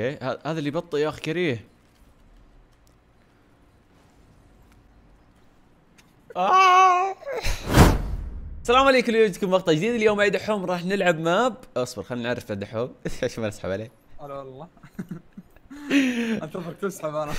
اوكي هذا اللي بطئ يا اخي كريه آه! السلام عليكم اليوم جبتكم مقطع جديد اليوم مع دحوم راح نلعب ماب اصبر خلينا نعرف دحوم ايش ما نسحب عليه هلا والله انتظرك تسحب انا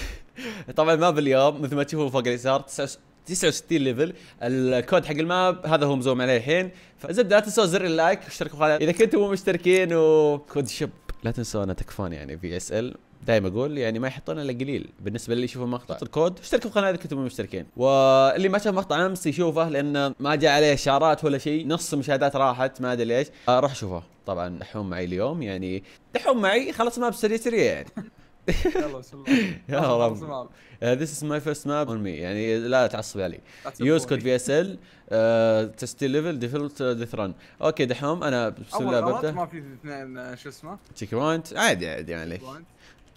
طبعا ماب اليوم مثل ما تشوفوا فوق اليسار 69 ليفل الكود حق الماب هذا هو مزوم عليه الحين فزبده لا تنسوا زر اللايك واشتركوا في القناه اذا كنتم مو مشتركين وكود شب لا تنسوا انا تكفان يعني في اس ال دائما اقول يعني ما يحطون الا قليل بالنسبه للي يشوف المقطع حط طيب. الكود اشتركوا في القناه اذا كنتم مشتركين واللي ما شاف مقطع امس يشوفه لانه ما جاء عليه اشارات ولا شيء نص مشاهدات راحت ما ادري ليش آه روح شوفه طبعا دحوم معي اليوم يعني دحوم معي خلص ما بسري سريع يعني يلا بسم الله يا رب uh, This is my first map on me يعني لا تعصب علي يوز كود في اس ال تستي ليفل ديفولت ذيث رن اوكي دحوم انا بسم الله ببدا ما في اثنين آه، شو اسمه تشيك بوينت عادي عادي ما يعني. عليك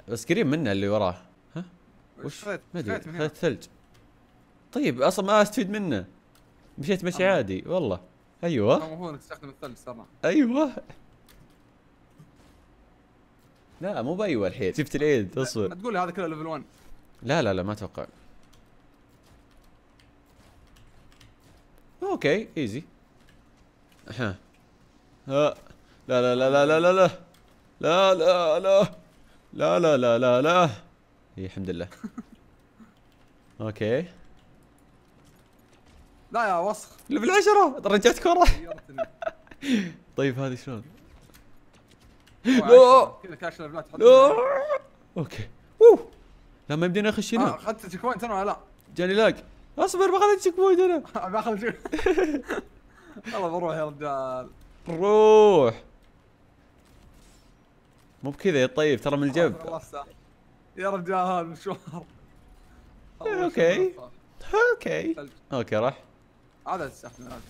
بس قريب منه اللي وراه ها وش ما ادري ثلج طيب اصلا ما استفيد منه مشيت مشي عادي والله ايوه هو نستخدم الثلج صراحه ايوه لا مو بايوه الحين شفت العيد اصبر تقول هذا كله ليفل 1 لا لا لا ما اتوقع اوكي ايزي ها ها لا لا لا لا لا لا لا لا لا لا لا لا لا لا اي الحمد لله اوكي لا يا وسخ ليفل 10 رجعت كره طيب هذه شلون؟ لا كذا كاش ليفلات لا اوكي اوه لا ما يمدينا اخش آه، هنا اخذت تشيك بوينت انا ولا لا؟ جاني لاج اصبر باخذ تشيك بوينت انا باخذ تشيك والله بروح يا رجال روح مو بكذا يا طيب ترى من الجنب آه، يا رجال هذا مشوار اوكي اوكي اوكي راح هذا تستحمل هذا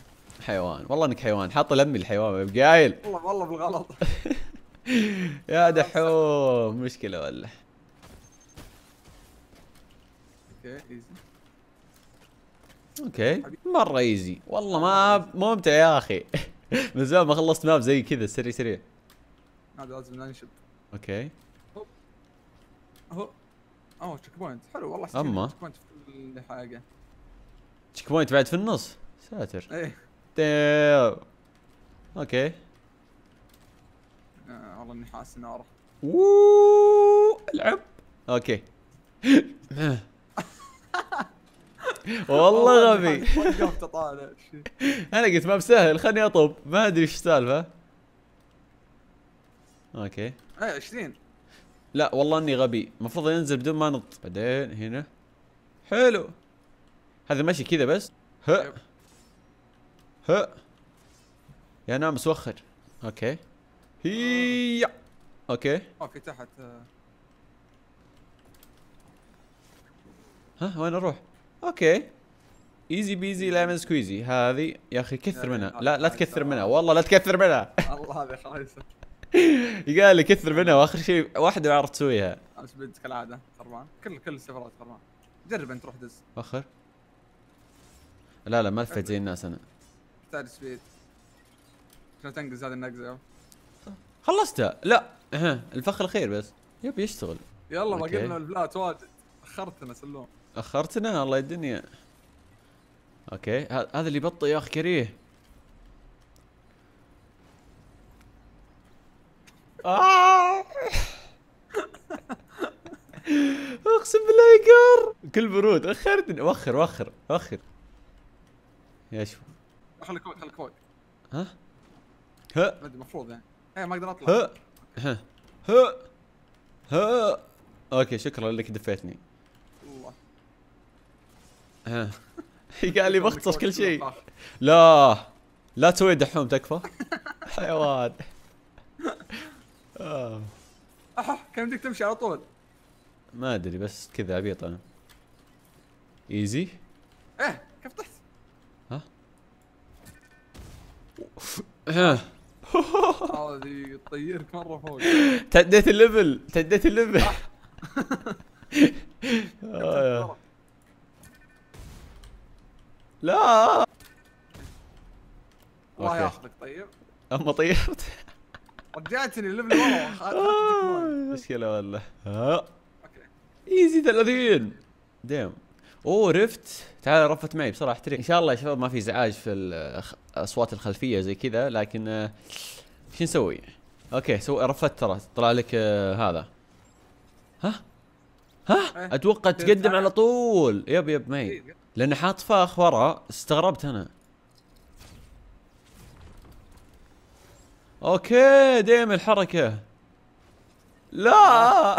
حيوان والله انك حيوان حاط لمي الحيوان قايل والله والله بالغلط يا دحوم مشكله ولا اوكي ايزي اوكي مره ايزي والله ما ممتع يا اخي من زمان ما خلصت ماب زي كذا سريع سريع هذا لازم ننشب اوكي هوب اوه تشيك بوينت حلو والله اما تشيك بوينت في كل حاجه تشيك بوينت بعد في النص ساتر ايه اوكي آه، والله اني حاسس ناره العب اوكي والله غبي انا قلت ما بسهل خلني اطب ما ادري ايش السالفه اوكي ايه 20 لا والله اني غبي المفروض ينزل بدون ما نط بعدين هنا حلو هذا ماشي كذا بس ها ها يا نام سوخر اوكي هي اوكي اوكي تحت ها وين اروح؟ اوكي ايزي بيزي ليمون سكويزي هذه يا اخي كثر منها لا لا تكثر منها والله لا تكثر منها الله هذه خايسه قال لي كثر منها واخر شيء واحده عرفت تسويها امس بنت كالعاده خربان كل كل السفرات خربان جرب انت روح دز اخر لا لا ما لفيت زي الناس انا تحتاج سبيد عشان تنقز هذه النقزه خلصتها لا ها الفخ الخير بس يبي يشتغل يلا ما قلنا البلات واجد اخرتنا سلوم اخرتنا الله الدنيا اوكي هذا اللي بطئ يا اخي كريه آه! اقسم بالله يقر كل برود اخرتني وخر وخر وخر يا شو خليك فوق خليك فوق ها؟ ها؟ المفروض يعني ايه ما اقدر اطلع ها ها ها اوكي شكرا لك دفيتني الله ها قال لي بختصر كل شيء لا لا تسوي دحوم تكفى حيوان آه. كان بدك تمشي على طول ما ادري بس كذا عبيط انا ايزي ايه كيف طحت ها هذه تطيرك مره فوق تديت الليفل تديت الليفل آه. لا الله ياخذك طيب اما طيرت رجعتني الليفل ورا آه. مشكله والله ايزي 30 ديم اوه رفت تعال رفت معي بسرعه احترق ان شاء الله يا شباب ما في ازعاج في اصوات الخلفيه زي كذا لكن آه، شو نسوي؟ اوكي سو رفت ترى طلع لك آه، هذا ها؟ ها؟ إيه. اتوقع تقدم على طول يب يب معي إيه، لان حاط فاخ ورا استغربت انا اوكي ديم الحركه لا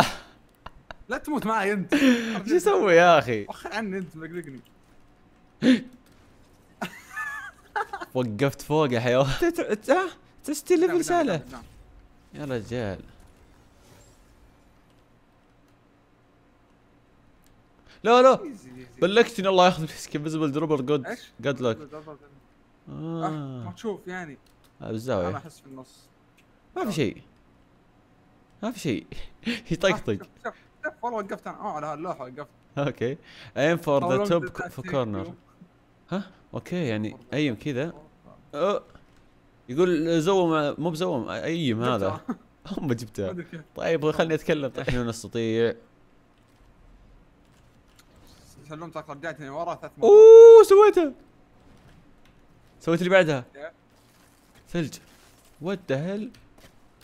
لا تموت معي انت شو اسوي يا اخي؟ وخر عني انت مقلقني وقفت فوق يا حيوان نعم، ليفل نعم، نعم، سهله يا رجال لا لا بلكتني الله ياخذ فيك انفيزبل دروبر جود جود لك ما تشوف يعني بالزاويه انا احس في النص ما في شيء ما في شيء يطقطق آه، شوف شوف والله وقفت انا على هاللوحه وقفت اوكي ايم فور ذا توب فور كورنر ها اوكي يعني ايم كذا يقول زوم مو بزوم ايم هذا هم جبتها طيب خلني اتكلم طيب، احنا نستطيع سلمتك رجعتني ورا ثلاث مرات اوه سويتها سويت اللي بعدها ثلج وات ذا هيل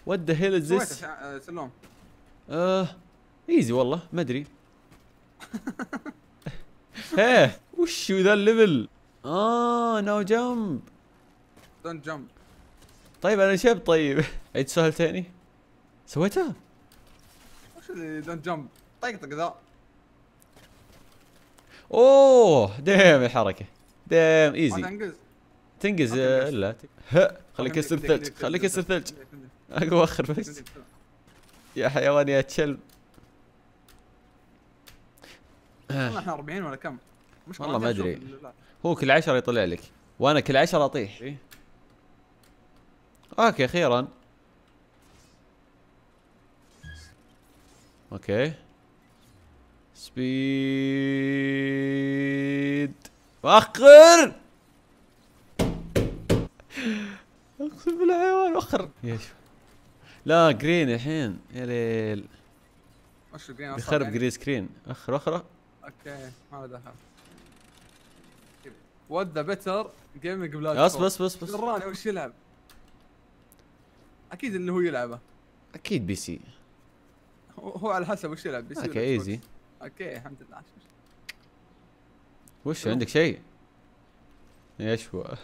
وات ذا هيل از سلوم اه ايزي والله ما ادري ايه وش ذا الليفل اه نو جمب دونت جمب طيب انا شب طيب عيد سؤال ثاني سويتها وش اللي دونت جمب طقطق ذا اوه ديم الحركه ديم ايزي تنقز لا خليك يصير ثلج خليك يصير ثلج اقوى اخر بس يا حيوان يا تشلب احنا 40 ولا كم؟ مش والله ما ادري هو كل عشرة يطلع لك وانا كل عشرة اطيح إيه؟ اوكي اخيرا اوكي سبيد وخر اقسم بالله حيوان وخر لا جرين الحين يا ليل يخرب جرين سكرين اخر اخر اوكي ما له دخل وات ذا بيتر جيمنج بلاتفورم بس بس بس بس دراني وش يلعب اكيد انه هو يلعبه اكيد بي سي هو على حسب وش يلعب بي سي اوكي ايزي اوكي الحمد لله وش عندك شيء؟ ايش هو؟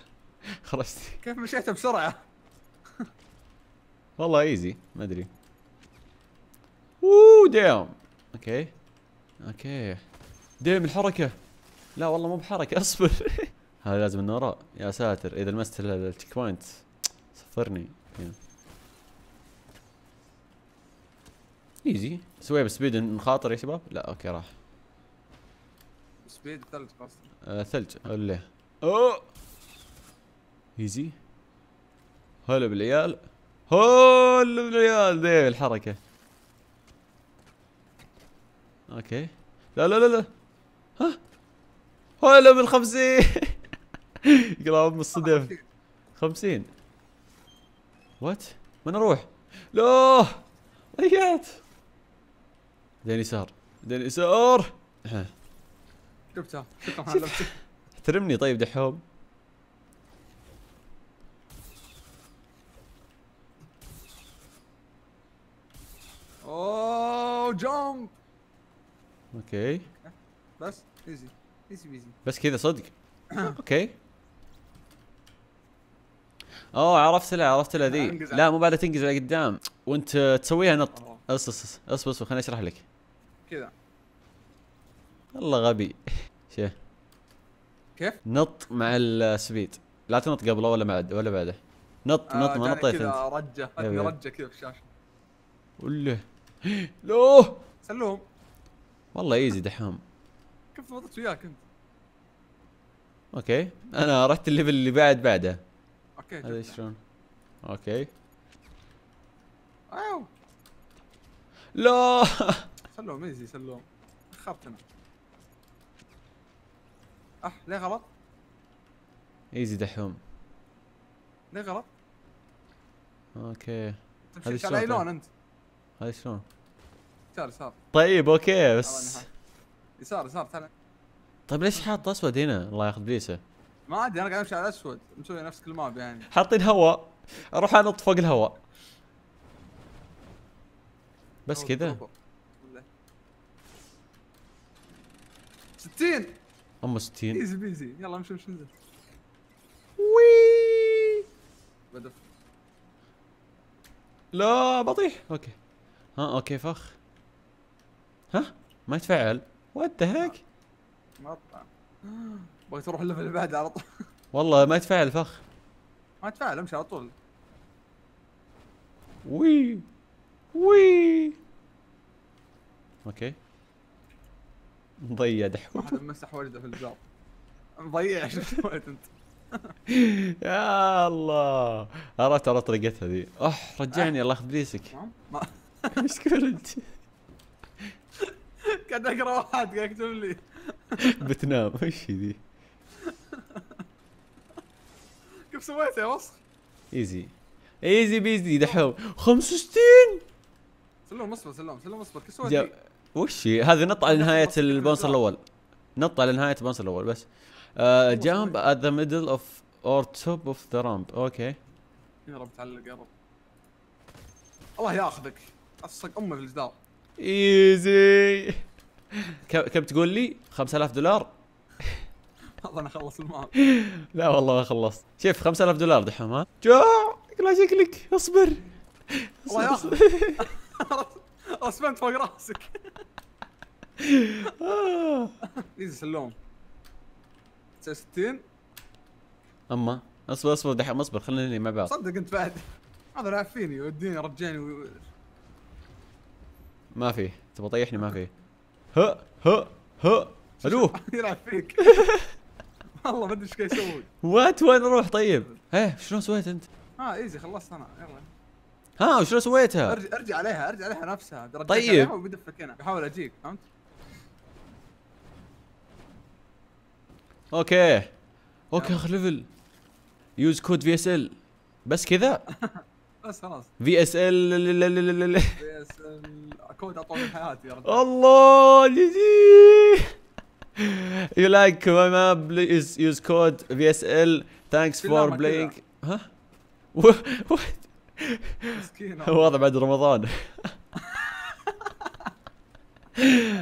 خرجت كيف مشيت بسرعه؟ والله ايزي ما ادري اوه دام اوكي اوكي ديم الحركه لا والله مو بحركه اصبر هذا لازم من وراء يا ساتر اذا لمست التشيك بوينت صفرني ايزي سويها بسبيد نخاطر يا شباب لا اوكي راح سبيد ثلج قصدي آه ثلج الله اوه ايزي هلا بالعيال هلا بالعيال ذي الحركه اوكي لا لا لا لا ها هلا بالخمسين يقرا من الصدف 50 وات وين اروح؟ لا ضيعت دين يسار دين يسار شفتها احترمني طيب دحوم اوه جامب اوكي بس ايزي ايزي ايزي بس كذا صدق اوكي اوه عرفت له عرفت له ذي لا مو بعد تنقز لقدام وانت تسويها نط اصبر اصبر اصبر خليني اشرح لك كذا والله غبي شيء كيف؟ نط مع السبيد لا تنط قبله ولا بعد ولا بعده نط آه نط ما نطيت انت رجه رجه كذا في الشاشه ولا لو سلوهم والله ايزي دحام كيف ضبطت وياك انت؟ اوكي انا رحت الليفل اللي بعد بعده اوكي هذا شلون اوكي اوو لا سلوم ايزي سلوم خربت انا اح أه، ليه غلط؟ ايزي دحوم ليه غلط؟ اوكي هذا شلون؟ على اي طيب؟ لون انت؟ هذا شلون؟ يسار يسار طيب اوكي بس يسار يسار تعال طيب ليش حاط اسود هنا؟ الله ياخذ بليسه ما ادري انا قاعد امشي على اسود مسوي نفس كل ماب يعني حاطين هواء اروح انط فوق الهواء بس كذا 60 اما 60 ايزي بيزي يلا امشي امشي انزل وي بدف لا بطيح اوكي ها اوكي فخ ها ما يتفعل وات ذا هيك مقطع بغيت اروح الليفل اللي بعده على طول والله ما يتفاعل فخ ما يتفاعل امشي على طول وي وي اوكي مضيع دحوم واحد مسح ولده في الجار مضيع شو سويت انت يا الله عرفت ترى طريقتها ذي اح رجعني الله ياخذ بليسك ايش تقول انت؟ قاعد اقرا واحد قاعد يكتب لي بتنام ايش ذي؟ كيف سويت يا ايزي ايزي بيزي دحوم 65 سلم اصبر سلم سلم اصبر كيف سويت؟ وش هذه نط على نهايه البونصر الاول نط على نهايه البونصر الاول بس جامب ات ذا ميدل اوف اور توب اوف ذا رامب اوكي يا رب تعلق يا رب الله ياخذك الصق امه في الجدار ايزي كم تقول لي 5000 دولار اظن اخلص المال لا والله ما خلصت شوف 5000 دولار دحوم ها جوع لا شكلك اصبر الله ياخذ رسمت فوق راسك ايزي سلوم 69 اما اصبر اصبر دحوم اصبر خلينا مع بعض صدق انت بعد هذا لاعب فيني يوديني رجعني و... ما في تبغى طيحني ما في ها ها ها الو يلعب فيك والله ما ادري ايش قاعد يسوي وات وين اروح طيب؟ ايه شلون سويت انت؟ اه ايزي خلصت انا يلا ها وشلون سويتها؟ ارجع ارجع عليها ارجع عليها نفسها طيب وبدفك بحاول اجيك فهمت؟ اوكي اوكي اخر ليفل يوز كود في اس ال بس كذا بس خلاص في اس ال في اس ال كود اطول حياتي يا رجل الله جديد يو لايك ماي ماب بليز يوز كود في اس ال ثانكس فور بلاينج ها واضح بعد رمضان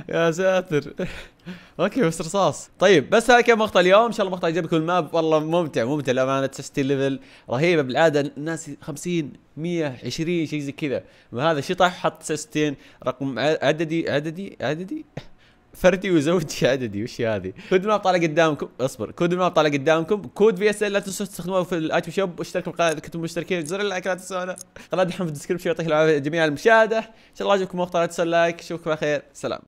يا ساتر اوكي بس رصاص طيب بس هذا كان مقطع اليوم ان شاء الله مقطع يعجبكم الماب والله ممتع ممتع للامانه 60 ليفل رهيبه بالعاده الناس 50 100 20 شيء زي كذا هذا شطح حط 60 رقم عددي عددي عددي فردي وزوجي عددي وش هذه؟ كود الماب طالع قدامكم اصبر كود الماب طالع قدامكم كود في اس ال لا تنسوا تستخدموه في الايتم شوب واشتركوا في القناه اذا كنتم مشتركين زر اللايك لا تنسونا قناه دحوم في الديسكربشن يعطيك العافيه جميع المشاهده ان شاء الله يعجبكم المقطع لا تنسوا اللايك اشوفكم على خير سلام